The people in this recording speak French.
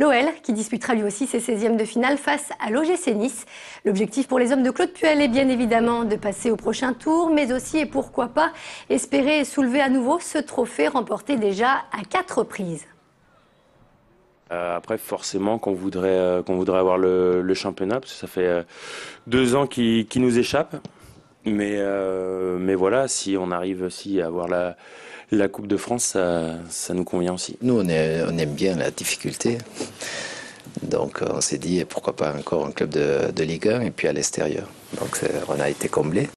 L'OL, qui disputera lui aussi ses 16e de finale face à l'OGC Nice. L'objectif pour les hommes de Claude Puel est bien évidemment de passer au prochain tour, mais aussi, et pourquoi pas, espérer soulever à nouveau ce trophée remporté déjà à quatre reprises. Euh, après, forcément, qu'on voudrait, euh, qu'on voudrait avoir le, championnat, parce que ça fait euh, deux ans qu'il nous échappe. Mais, euh, mais voilà, si on arrive aussi à avoir la, la Coupe de France, ça, nous convient aussi. Nous, on, on aime bien la difficulté. Donc euh, on s'est dit, pourquoi pas encore un club de, de Ligue 1 et puis à l'extérieur. Donc on a été comblé.